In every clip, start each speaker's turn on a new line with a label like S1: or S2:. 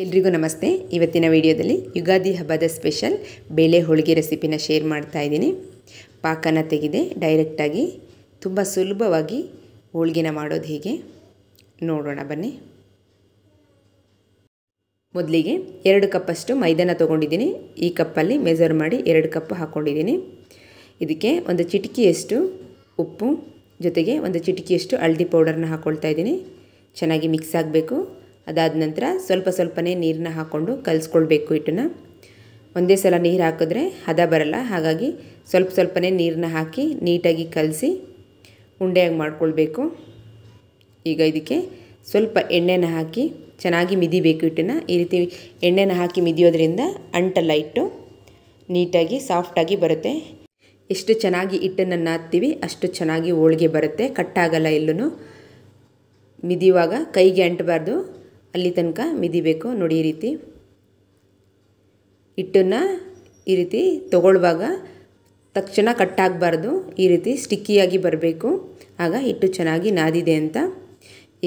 S1: ಎಲ್ರಿಗೂ ನಮಸ್ತೆ ಇವತ್ತಿನ ವಿಡಿಯೋದಲ್ಲಿ ಯುಗಾದಿ ಹಬ್ಬದ ಸ್ಪೆಷಲ್ ಬೇಳೆ ಹೋಳಿಗೆ ರೆಸಿಪಿನ ಶೇರ್ ಮಾಡ್ತಾ ಇದ್ದೀನಿ ಪಾಕನ ತೆಗೆದೆ ಡೈರೆಕ್ಟಾಗಿ ತುಂಬ ಸುಲಭವಾಗಿ ಹೋಳಿಗೆನ ಮಾಡೋದು ಹೇಗೆ ನೋಡೋಣ ಬನ್ನಿ ಮೊದಲಿಗೆ ಎರಡು ಕಪ್ಪಷ್ಟು ಮೈದಾನ ತೊಗೊಂಡಿದ್ದೀನಿ ಈ ಕಪ್ಪಲ್ಲಿ ಮೆಜರ್ ಮಾಡಿ ಎರಡು ಕಪ್ ಹಾಕ್ಕೊಂಡಿದ್ದೀನಿ ಇದಕ್ಕೆ ಒಂದು ಚಿಟಿಕಿಯಷ್ಟು ಉಪ್ಪು ಜೊತೆಗೆ ಒಂದು ಚಿಟಕಿಯಷ್ಟು ಹಳದಿ ಪೌಡರ್ನ ಹಾಕ್ಕೊಳ್ತಾ ಇದ್ದೀನಿ ಚೆನ್ನಾಗಿ ಮಿಕ್ಸ್ ಆಗಬೇಕು ಅದಾದ ನಂತರ ಸ್ವಲ್ಪ ಸ್ವಲ್ಪನೇ ನೀರನ್ನ ಹಾಕ್ಕೊಂಡು ಕಲಿಸ್ಕೊಳ್ಬೇಕು ಹಿಟ್ಟನ್ನು ಒಂದೇ ಸಲ ನೀರು ಹಾಕಿದ್ರೆ ಹದ ಬರಲ್ಲ ಹಾಗಾಗಿ ಸ್ವಲ್ಪ ಸ್ವಲ್ಪನೇ ನೀರನ್ನ ಹಾಕಿ ನೀಟಾಗಿ ಕಲಸಿ ಉಂಡೆಯಾಗಿ ಮಾಡಿಕೊಳ್ಬೇಕು ಈಗ ಇದಕ್ಕೆ ಸ್ವಲ್ಪ ಎಣ್ಣೆನ ಹಾಕಿ ಚೆನ್ನಾಗಿ ಮಿದಿಬೇಕು ಹಿಟ್ಟನ್ನು ಈ ರೀತಿ ಎಣ್ಣೆನ ಹಾಕಿ ಮಿದಿಯೋದ್ರಿಂದ ಅಂಟಲ್ಲ ಇಟ್ಟು ನೀಟಾಗಿ ಸಾಫ್ಟಾಗಿ ಬರುತ್ತೆ ಎಷ್ಟು ಚೆನ್ನಾಗಿ ಹಿಟ್ಟನ್ನು ನಾದ್ತೀವಿ ಅಷ್ಟು ಚೆನ್ನಾಗಿ ಹೋಳಿಗೆ ಬರುತ್ತೆ ಕಟ್ಟಾಗಲ್ಲ ಎಲ್ಲೂ ಮಿದಿಯುವಾಗ ಕೈಗೆ ಅಂಟಬಾರ್ದು ಅಲ್ಲಿ ತನಕ ಮಿದಿಬೇಕು ನೋಡಿ ಈ ರೀತಿ ಹಿಟ್ಟನ್ನು ಈ ರೀತಿ ತಗೊಳ್ಳುವಾಗ ತಕ್ಷಣ ಕಟ್ಟಾಗಬಾರ್ದು ಈ ರೀತಿ ಸ್ಟಿಕ್ಕಿಯಾಗಿ ಬರಬೇಕು ಆಗ ಹಿಟ್ಟು ಚೆನ್ನಾಗಿ ನಾದಿದೆ ಅಂತ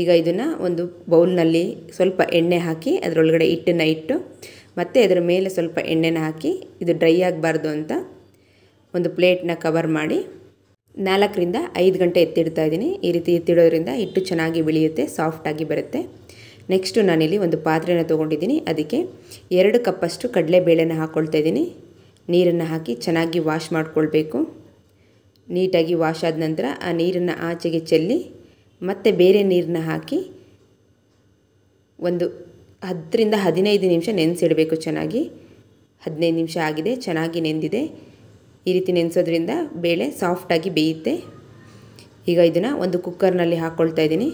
S1: ಈಗ ಇದನ್ನು ಒಂದು ಬೌಲ್ನಲ್ಲಿ ಸ್ವಲ್ಪ ಎಣ್ಣೆ ಹಾಕಿ ಅದರೊಳಗಡೆ ಹಿಟ್ಟನ್ನು ಇಟ್ಟು ಮತ್ತು ಅದರ ಮೇಲೆ ಸ್ವಲ್ಪ ಎಣ್ಣೆನ ಹಾಕಿ ಇದು ಡ್ರೈ ಆಗಬಾರ್ದು ಅಂತ ಒಂದು ಪ್ಲೇಟ್ನ ಕವರ್ ಮಾಡಿ ನಾಲ್ಕರಿಂದ ಐದು ಗಂಟೆ ಎತ್ತಿಡ್ತಾ ಈ ರೀತಿ ಎತ್ತಿಡೋದ್ರಿಂದ ಹಿಟ್ಟು ಚೆನ್ನಾಗಿ ಬೆಳೆಯುತ್ತೆ ಸಾಫ್ಟಾಗಿ ಬರುತ್ತೆ ನೆಕ್ಸ್ಟು ನಾನಿಲ್ಲಿ ಒಂದು ಪಾತ್ರೆನ ತೊಗೊಂಡಿದ್ದೀನಿ ಅದಕ್ಕೆ ಎರಡು ಕಪ್ಪಷ್ಟು ಕಡಲೆಬೇಳೆನ ಹಾಕ್ಕೊಳ್ತಾ ಇದ್ದೀನಿ ನೀರನ್ನು ಹಾಕಿ ಚೆನ್ನಾಗಿ ವಾಶ್ ಮಾಡಿಕೊಳ್ಬೇಕು ನೀಟಾಗಿ ವಾಶ್ ಆದ ನಂತರ ಆ ನೀರನ್ನು ಆಚೆಗೆ ಚೆಲ್ಲಿ ಮತ್ತೆ ಬೇರೆ ನೀರನ್ನ ಹಾಕಿ ಒಂದು ಹತ್ತರಿಂದ ಹದಿನೈದು ನಿಮಿಷ ನೆನೆಸಿಡಬೇಕು ಚೆನ್ನಾಗಿ ಹದಿನೈದು ನಿಮಿಷ ಆಗಿದೆ ಚೆನ್ನಾಗಿ ನೆಂದಿದೆ ಈ ರೀತಿ ನೆನೆಸೋದ್ರಿಂದ ಬೇಳೆ ಸಾಫ್ಟಾಗಿ ಬೇಯುತ್ತೆ ಈಗ ಇದನ್ನು ಒಂದು ಕುಕ್ಕರ್ನಲ್ಲಿ ಹಾಕ್ಕೊಳ್ತಾ ಇದ್ದೀನಿ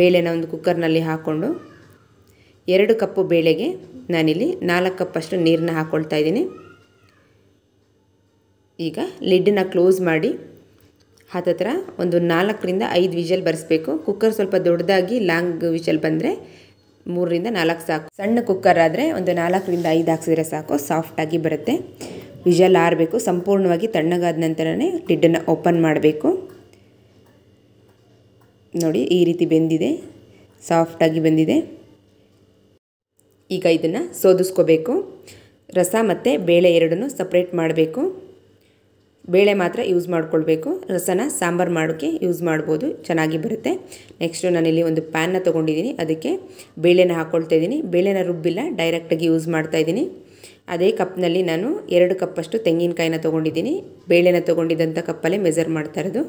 S1: ಬೇಳೆನ ಒಂದು ಕುಕ್ಕರ್ನಲ್ಲಿ ಹಾಕ್ಕೊಂಡು ಎರಡು ಕಪ್ಪು ಬೇಳೆಗೆ ನಾನಿಲ್ಲಿ ನಾಲ್ಕು ಕಪ್ಪಷ್ಟು ನೀರನ್ನ ಹಾಕ್ಕೊಳ್ತಾ ಇದ್ದೀನಿ ಈಗ ಲಿಡ್ಡನ್ನ ಕ್ಲೋಸ್ ಮಾಡಿ ಹತ್ತತ್ರ ಒಂದು ನಾಲ್ಕರಿಂದ ಐದು ವಿಜಲ್ ಬರೆಸ್ಬೇಕು ಕುಕ್ಕರ್ ಸ್ವಲ್ಪ ದೊಡ್ಡದಾಗಿ ಲಾಂಗ್ ವಿಷಲ್ ಬಂದರೆ ಮೂರರಿಂದ ನಾಲ್ಕು ಸಾಕು ಸಣ್ಣ ಕುಕ್ಕರ್ ಆದರೆ ಒಂದು ನಾಲ್ಕರಿಂದ ಐದು ಹಾಕ್ಸಿದ್ರೆ ಸಾಕು ಸಾಫ್ಟಾಗಿ ಬರುತ್ತೆ ವಿಷಲ್ ಆರಬೇಕು ಸಂಪೂರ್ಣವಾಗಿ ತಣ್ಣಗಾದ ನಂತರನೇ ಲಿಡ್ಡನ್ನು ಓಪನ್ ಮಾಡಬೇಕು ನೋಡಿ ಈ ರೀತಿ ಬೆಂದಿದೆ ಸಾಫ್ಟಾಗಿ ಬೆಂದಿದೆ ಈಗ ಇದನ್ನು ಸೋದಿಸ್ಕೋಬೇಕು ರಸ ಮತ್ತು ಬೇಳೆ ಎರಡನ್ನೂ ಸಪ್ರೇಟ್ ಮಾಡಬೇಕು ಬೇಳೆ ಮಾತ್ರ ಯೂಸ್ ಮಾಡಿಕೊಳ್ಬೇಕು ರಸನ ಸಾಂಬಾರು ಮಾಡೋಕ್ಕೆ ಯೂಸ್ ಮಾಡ್ಬೋದು ಚೆನ್ನಾಗಿ ಬರುತ್ತೆ ನೆಕ್ಸ್ಟು ನಾನಿಲ್ಲಿ ಒಂದು ಪ್ಯಾನ್ನ ತೊಗೊಂಡಿದ್ದೀನಿ ಅದಕ್ಕೆ ಬೇಳೆನ ಹಾಕ್ಕೊಳ್ತಾ ಇದ್ದೀನಿ ಬೇಳೆನ ರುಬ್ಬಿಲ್ಲ ಡೈರೆಕ್ಟಾಗಿ ಯೂಸ್ ಮಾಡ್ತಾ ಇದ್ದೀನಿ ಅದೇ ಕಪ್ನಲ್ಲಿ ನಾನು ಎರಡು ಕಪ್ಪಷ್ಟು ತೆಂಗಿನಕಾಯಿನ ತೊಗೊಂಡಿದ್ದೀನಿ ಬೇಳೆನ ತೊಗೊಂಡಿದ್ದಂಥ ಕಪ್ಪಲ್ಲೇ ಮೆಸರ್ ಮಾಡ್ತಾ ಇರೋದು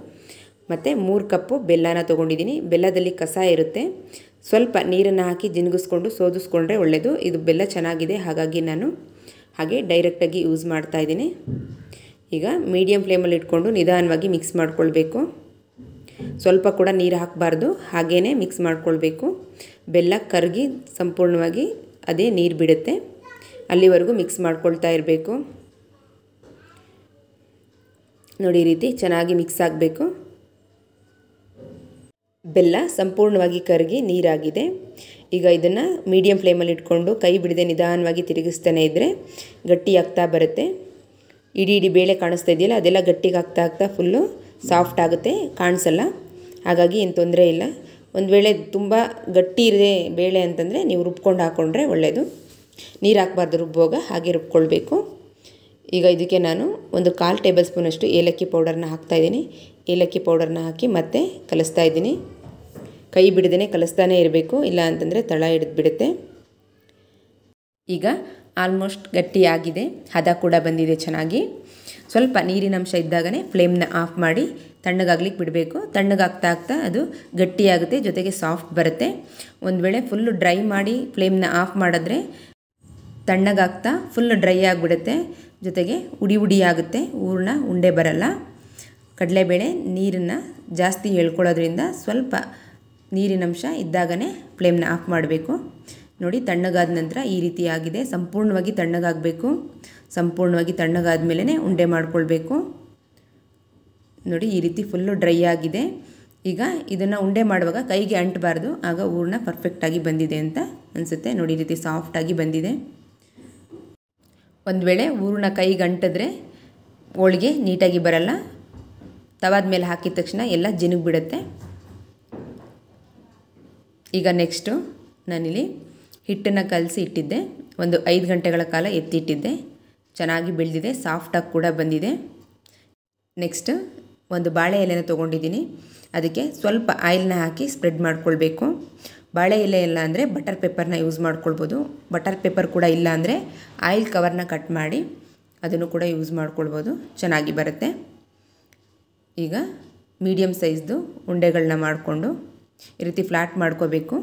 S1: ಮತ್ತು ಮೂರು ಕಪ್ಪು ಬೆಲ್ಲನ ತೊಗೊಂಡಿದ್ದೀನಿ ಬೆಲ್ಲದಲ್ಲಿ ಕಸ ಇರುತ್ತೆ ಸ್ವಲ್ಪ ನೀರನ್ನು ಹಾಕಿ ಜಿನುಗಿಸ್ಕೊಂಡು ಸೋದಿಸ್ಕೊಂಡ್ರೆ ಒಳ್ಳೆಯದು ಇದು ಬೆಲ್ಲ ಚೆನ್ನಾಗಿದೆ ಹಾಗಾಗಿ ನಾನು ಹಾಗೆ ಡೈರೆಕ್ಟಾಗಿ ಯೂಸ್ ಮಾಡ್ತಾ ಇದ್ದೀನಿ ಈಗ ಮೀಡಿಯಮ್ ಫ್ಲೇಮಲ್ಲಿ ಇಟ್ಕೊಂಡು ನಿಧಾನವಾಗಿ ಮಿಕ್ಸ್ ಮಾಡಿಕೊಳ್ಬೇಕು ಸ್ವಲ್ಪ ಕೂಡ ನೀರು ಹಾಕಬಾರ್ದು ಹಾಗೇ ಮಿಕ್ಸ್ ಮಾಡ್ಕೊಳ್ಬೇಕು ಬೆಲ್ಲ ಕರಗಿ ಸಂಪೂರ್ಣವಾಗಿ ಅದೇ ನೀರು ಬಿಡುತ್ತೆ ಅಲ್ಲಿವರೆಗೂ ಮಿಕ್ಸ್ ಮಾಡ್ಕೊಳ್ತಾ ಇರಬೇಕು ನೋಡಿ ಈ ರೀತಿ ಚೆನ್ನಾಗಿ ಮಿಕ್ಸ್ ಆಗಬೇಕು ಬೆಲ್ಲ ಸಂಪೂರ್ಣವಾಗಿ ಕರಗಿ ನೀರಾಗಿದೆ ಈಗ ಇದನ್ನು ಮೀಡಿಯಂ ಫ್ಲೇಮಲ್ಲಿ ಇಟ್ಕೊಂಡು ಕೈ ಬಿಡದೆ ನಿಧಾನವಾಗಿ ತಿರುಗಿಸ್ತಾನೆ ಇದ್ದರೆ ಗಟ್ಟಿ ಬರುತ್ತೆ ಇಡೀ ಇಡೀ ಬೇಳೆ ಕಾಣಿಸ್ತಾ ಇದೆಯಲ್ಲ ಅದೆಲ್ಲ ಗಟ್ಟಿಗೆ ಆಗ್ತಾ ಆಗ್ತಾ ಫುಲ್ಲು ಸಾಫ್ಟ್ ಆಗುತ್ತೆ ಕಾಣಿಸಲ್ಲ ಹಾಗಾಗಿ ಏನು ತೊಂದರೆ ಇಲ್ಲ ಒಂದು ವೇಳೆ ತುಂಬ ಗಟ್ಟಿ ಇರದೆ ಬೇಳೆ ಅಂತಂದರೆ ನೀವು ರುಬ್ಕೊಂಡು ಹಾಕ್ಕೊಂಡ್ರೆ ಒಳ್ಳೆಯದು ನೀರು ಹಾಕ್ಬಾರ್ದು ರುಬ್ಬುವಾಗ ಹಾಗೆ ರುಬ್ಕೊಳ್ಬೇಕು ಈಗ ಇದಕ್ಕೆ ನಾನು ಒಂದು ಕಾಲು ಟೇಬಲ್ ಸ್ಪೂನಷ್ಟು ಏಲಕ್ಕಿ ಪೌಡರ್ನ ಇದ್ದೀನಿ ಏಲಕ್ಕಿ ಪೌಡರ್ನ ಹಾಕಿ ಮತ್ತೆ ಕಲಿಸ್ತಾ ಇದ್ದೀನಿ ಕೈ ಬಿಡದೇ ಕಲಿಸ್ತಾನೆ ಇರಬೇಕು ಇಲ್ಲ ಅಂತಂದರೆ ತಳ ಬಿಡುತ್ತೆ ಈಗ ಆಲ್ಮೋಸ್ಟ್ ಗಟ್ಟಿಯಾಗಿದೆ ಹದ ಕೂಡ ಬಂದಿದೆ ಚೆನ್ನಾಗಿ ಸ್ವಲ್ಪ ನೀರಿನಂಶ ಇದ್ದಾಗಲೇ ಫ್ಲೇಮ್ನ ಆಫ್ ಮಾಡಿ ತಣ್ಣಗಾಗ್ಲಿಕ್ಕೆ ಬಿಡಬೇಕು ತಣ್ಣಗಾಗ್ತಾ ಆಗ್ತಾ ಅದು ಗಟ್ಟಿಯಾಗುತ್ತೆ ಜೊತೆಗೆ ಸಾಫ್ಟ್ ಬರುತ್ತೆ ಒಂದು ವೇಳೆ ಫುಲ್ಲು ಡ್ರೈ ಮಾಡಿ ಫ್ಲೇಮ್ನ ಆಫ್ ಮಾಡಿದ್ರೆ ತಣ್ಣಗಾಗ್ತಾ ಫುಲ್ ಡ್ರೈ ಆಗಿಬಿಡುತ್ತೆ ಜೊತೆಗೆ ಉಡಿ ಉಡಿ ಆಗುತ್ತೆ ಊರ್ಣ ಉಂಡೆ ಬರಲ್ಲ ಕಡಲೆಬೇಳೆ ನೀರನ್ನು ಜಾಸ್ತಿ ಹೇಳ್ಕೊಳ್ಳೋದ್ರಿಂದ ಸ್ವಲ್ಪ ನೀರಿನಂಶ ಇದ್ದಾಗನೇ ಫ್ಲೇಮ್ನ ಆಫ್ ಮಾಡಬೇಕು ನೋಡಿ ತಣ್ಣಗಾದ ನಂತರ ಈ ರೀತಿ ಆಗಿದೆ ಸಂಪೂರ್ಣವಾಗಿ ತಣ್ಣಗಾಗಬೇಕು ಸಂಪೂರ್ಣವಾಗಿ ತಣ್ಣಗಾದ ಮೇಲೇ ಉಂಡೆ ಮಾಡಿಕೊಳ್ಬೇಕು ನೋಡಿ ಈ ರೀತಿ ಫುಲ್ಲು ಡ್ರೈ ಆಗಿದೆ ಈಗ ಇದನ್ನು ಉಂಡೆ ಮಾಡುವಾಗ ಕೈಗೆ ಅಂಟಬಾರ್ದು ಆಗ ಹೂರ್ಣ ಪರ್ಫೆಕ್ಟಾಗಿ ಬಂದಿದೆ ಅಂತ ಅನಿಸುತ್ತೆ ನೋಡಿ ಈ ರೀತಿ ಸಾಫ್ಟಾಗಿ ಬಂದಿದೆ ಒಂದು ವೇಳೆ ಹೂರ್ಣ ಕೈಗೆ ಅಂಟಿದ್ರೆ ಹೋಳಿಗೆ ನೀಟಾಗಿ ಬರಲ್ಲ ತವಾದ ಮೇಲೆ ಹಾಕಿದ ತಕ್ಷಣ ಎಲ್ಲ ಜಿನುಗ್ಬಿಡುತ್ತೆ ಈಗ ನೆಕ್ಸ್ಟು ನಾನಿಲ್ಲಿ ಹಿಟ್ಟನ್ನು ಕಲಸಿ ಇಟ್ಟಿದ್ದೆ ಒಂದು ಐದು ಗಂಟೆಗಳ ಕಾಲ ಎತ್ತಿಟ್ಟಿದ್ದೆ ಚೆನ್ನಾಗಿ ಬೆಳೆದಿದೆ ಸಾಫ್ಟಾಗಿ ಕೂಡ ಬಂದಿದೆ ನೆಕ್ಸ್ಟ್ ಒಂದು ಬಾಳೆ ಎಲೆನ ತೊಗೊಂಡಿದ್ದೀನಿ ಅದಕ್ಕೆ ಸ್ವಲ್ಪ ಆಯಿಲ್ನ ಹಾಕಿ ಸ್ಪ್ರೆಡ್ ಮಾಡ್ಕೊಳ್ಬೇಕು ಬಾಳೆ ಎಲೆ ಇಲ್ಲ ಅಂದರೆ ಬಟರ್ ಪೇಪರ್ನ ಯೂಸ್ ಮಾಡ್ಕೊಳ್ಬೋದು ಬಟರ್ ಪೇಪರ್ ಕೂಡ ಇಲ್ಲ ಅಂದರೆ ಆಯಿಲ್ ಕವರ್ನ ಕಟ್ ಮಾಡಿ ಅದನ್ನು ಕೂಡ ಯೂಸ್ ಮಾಡ್ಕೊಳ್ಬೋದು ಚೆನ್ನಾಗಿ ಬರುತ್ತೆ ಈಗ ಮೀಡಿಯಮ್ ಸೈಜ್ದು ಉಂಡೆಗಳನ್ನ ಮಾಡಿಕೊಂಡು ಈ ರೀತಿ ಫ್ಲ್ಯಾಟ್ ಮಾಡ್ಕೋಬೇಕು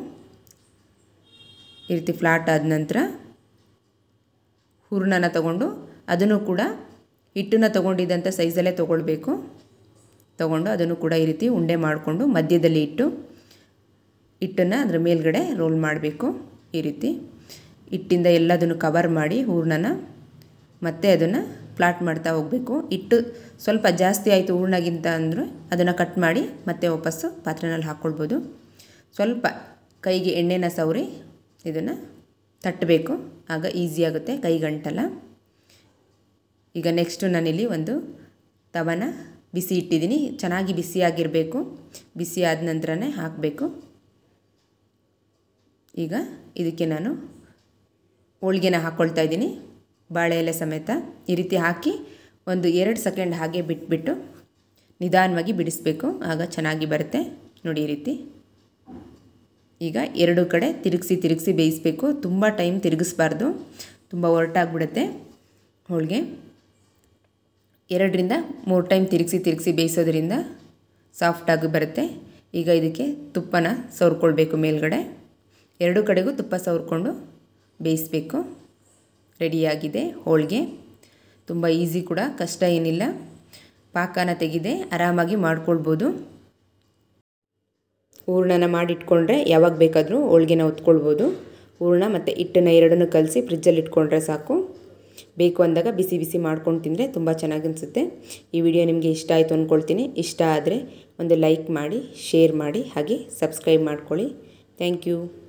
S1: ಈ ರೀತಿ ಫ್ಲ್ಯಾಟ್ ಆದ ನಂತರ ಹೂರ್ಣನ ತಗೊಂಡು ಅದನ್ನು ಕೂಡ ಹಿಟ್ಟನ್ನು ತೊಗೊಂಡಿದ್ದಂಥ ಸೈಜಲ್ಲೇ ತೊಗೊಳ್ಬೇಕು ತೊಗೊಂಡು ಅದನ್ನು ಕೂಡ ಈ ರೀತಿ ಉಂಡೆ ಮಾಡಿಕೊಂಡು ಮಧ್ಯದಲ್ಲಿ ಇಟ್ಟು ಹಿಟ್ಟನ್ನು ಅದರ ಮೇಲ್ಗಡೆ ರೋಲ್ ಮಾಡಬೇಕು ಈ ರೀತಿ ಹಿಟ್ಟಿಂದ ಎಲ್ಲದನ್ನು ಕವರ್ ಮಾಡಿ ಹೂರ್ಣನ ಮತ್ತೆ ಅದನ್ನು ಪ್ಲಾಟ್ ಮಾಡ್ತಾ ಹೋಗಬೇಕು ಇಟ್ಟು ಸ್ವಲ್ಪ ಜಾಸ್ತಿ ಆಯಿತು ಹೂರ್ಣಗಿಂತ ಅಂದರೂ ಅದನ್ನು ಕಟ್ ಮಾಡಿ ಮತ್ತೆ ವಾಪಸ್ಸು ಪಾತ್ರೆನಲ್ಲಿ ಹಾಕ್ಕೊಳ್ಬೋದು ಸ್ವಲ್ಪ ಕೈಗೆ ಎಣ್ಣೆನ ಸವರಿ ಇದನ್ನು ತಟ್ಟಬೇಕು ಆಗ ಈಸಿ ಆಗುತ್ತೆ ಕೈಗಂಟಲ್ಲ ಈಗ ನೆಕ್ಸ್ಟು ನಾನಿಲ್ಲಿ ಒಂದು ತವನ ಬಿಸಿ ಇಟ್ಟಿದ್ದೀನಿ ಚೆನ್ನಾಗಿ ಬಿಸಿಯಾಗಿರಬೇಕು ಬಿಸಿ ಆದ ನಂತರನೇ ಹಾಕಬೇಕು ಈಗ ಇದಕ್ಕೆ ನಾನು ಹೋಳಿಗೆನ ಹಾಕ್ಕೊಳ್ತಾ ಇದ್ದೀನಿ ಬಾಳೆ ಎಲೆ ಸಮೇತ ಈ ರೀತಿ ಹಾಕಿ ಒಂದು ಎರಡು ಸೆಕೆಂಡ್ ಹಾಗೆ ಬಿಟ್ಬಿಟ್ಟು ನಿಧಾನವಾಗಿ ಬಿಡಿಸ್ಬೇಕು ಆಗ ಚೆನ್ನಾಗಿ ಬರುತ್ತೆ ನೋಡಿ ಈ ರೀತಿ ಈಗ ಎರಡು ಕಡೆ ತಿರುಗಿಸಿ ತಿರುಗಿಸಿ ಬೇಯಿಸ್ಬೇಕು ತುಂಬ ಟೈಮ್ ತಿರುಗಿಸ್ಬಾರ್ದು ತುಂಬ ಒರಟಾಗ್ಬಿಡುತ್ತೆ ಹೋಳಿಗೆ ಎರಡರಿಂದ ಮೂರು ಟೈಮ್ ತಿರುಗಿಸಿ ತಿರುಗಿಸಿ ಬೇಯಿಸೋದ್ರಿಂದ ಸಾಫ್ಟಾಗಿ ಬರುತ್ತೆ ಈಗ ಇದಕ್ಕೆ ತುಪ್ಪನ ಸವರ್ಕೊಳ್ಬೇಕು ಮೇಲ್ಗಡೆ ಎರಡು ಕಡೆಗೂ ತುಪ್ಪ ಸವರ್ಕೊಂಡು ಬೇಯಿಸ್ಬೇಕು ರೆಡಿಯಾಗಿದೆ ಹೋಳಿಗೆ ತುಂಬ ಈಸಿ ಕೂಡ ಕಷ್ಟ ಏನಿಲ್ಲ ಪಾಕನ ತೆಗೆದೆ ಆರಾಮಾಗಿ ಮಾಡ್ಕೊಳ್ಬೋದು ಹೂರ್ಣನ ಮಾಡಿಟ್ಕೊಂಡ್ರೆ ಯಾವಾಗ ಬೇಕಾದರೂ ಹೋಳಿಗೆನ ಹೊತ್ಕೊಳ್ಬೋದು ಹೂರ್ಣ ಮತ್ತು ಹಿಟ್ಟನ್ನು ಎರಡನ್ನೂ ಕಲಸಿ ಫ್ರಿಜ್ಜಲ್ಲಿ ಇಟ್ಕೊಂಡ್ರೆ ಸಾಕು ಬೇಕು ಅಂದಾಗ ಬಿಸಿ ಬಿಸಿ ಮಾಡ್ಕೊಂಡು ತಿಂದರೆ ತುಂಬ ಚೆನ್ನಾಗಿ ಅನಿಸುತ್ತೆ ಈ ವಿಡಿಯೋ ನಿಮಗೆ ಇಷ್ಟ ಆಯಿತು ಅಂದ್ಕೊಳ್ತೀನಿ ಇಷ್ಟ ಆದರೆ ಒಂದು ಲೈಕ್ ಮಾಡಿ ಶೇರ್ ಮಾಡಿ ಹಾಗೆ ಸಬ್ಸ್ಕ್ರೈಬ್ ಮಾಡ್ಕೊಳ್ಳಿ ಥ್ಯಾಂಕ್ ಯು